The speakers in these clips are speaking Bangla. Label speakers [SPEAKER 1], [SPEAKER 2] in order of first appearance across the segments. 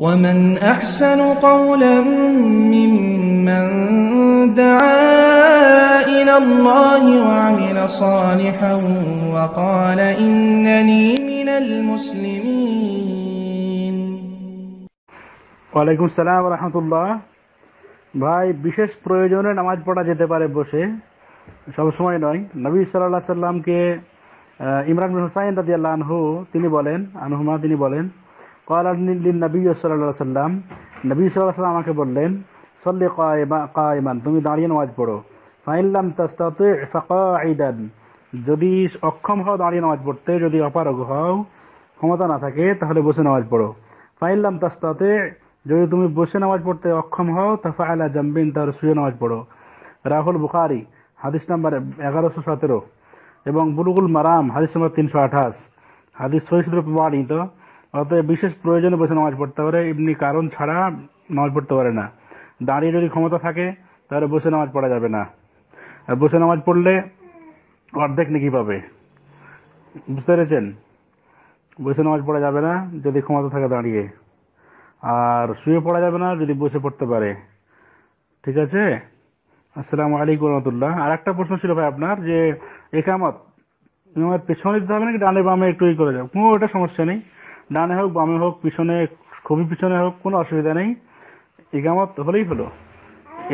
[SPEAKER 1] ওয়ালাইকুম সালাম রহমতুল্লাহ ভাই বিশেষ
[SPEAKER 2] প্রয়োজনে নামাজ পড়া যেতে পারে বসে সবসময় নয় নবী সাল্লাহ সাল্লামকে ইমরান হুসাইন রাজি আল্লাহ আনহু তিনি বলেন আনহুমা তিনি বলেন নবী সাল্লাম নবী সাল্লাম আমাকে বললেন সল্লি কায়মান তুমি দাঁড়িয়ে নামাজ পড়ো ফাইল্লাম তাস্তাতে যদি অক্ষম হও দাঁড়িয়ে নামাজ পড়তে যদি অপারগ হও ক্ষমতা না থাকে তাহলে বসে নামাজ পড়ো ফাইল্লাম তাস্তাতে যদি তুমি বসে নামাজ পড়তে অক্ষম হও তা ফাইলা জাম্বিন তার শুয়ে নামাজ পড়ো রাহুল বুখারি হাদিস নাম্বার এগারোশো সতেরো এবং বুলুগুল মারাম হাদিস নাম্বার তিনশো আঠাশ হাদিস সহিষ্ণু প্রমাণিত অর্থাৎ বিশেষ প্রয়োজনে বসে নামাজ পড়তে পারে এমনি কারণ ছাড়া নামাজ পড়তে পারে না দাঁড়িয়ে যদি ক্ষমতা থাকে তাহলে বসে নামাজ পড়া যাবে না আর বসে নামাজ পড়লে অর্ধেক নাকি পাবে বুঝতে পেরেছেন বসে নামাজ পড়া যাবে না যদি ক্ষমতা থাকে দাঁড়িয়ে আর শুয়ে পড়া যাবে না যদি বসে পড়তে পারে ঠিক আছে আসসালামু আলাইকুম রহমতুল্লাহ আর একটা প্রশ্ন ছিল ভাই আপনার যে একামত আমার পেছনে দিতে হবে নাকি ডানে বামে একটু ই করে যাবে কোনো ওটা সমস্যা নেই ডানে হোক বামে হোক পিছনে খুবই পিছনে হোক কোনো অসুবিধা নেই ইগামত হলেই হলো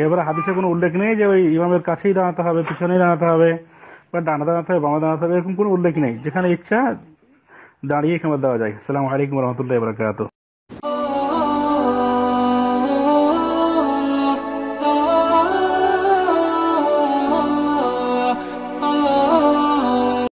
[SPEAKER 2] এবারে হাদিসে কোনো উল্লেখ নেই যে ওই ইমামের কাছেই দাঁড়াতে হবে পিছনেই দাঁড়াতে হবে বা ডানা দাঁড়াতে হবে বামে দাঁড়াতে হবে এরকম কোনো উল্লেখ নেই যেখানে ইচ্ছা দাঁড়িয়ে ইকামত দেওয়া যায় সালাম আলাইকুম রহমতুল্লাহ বরাকাত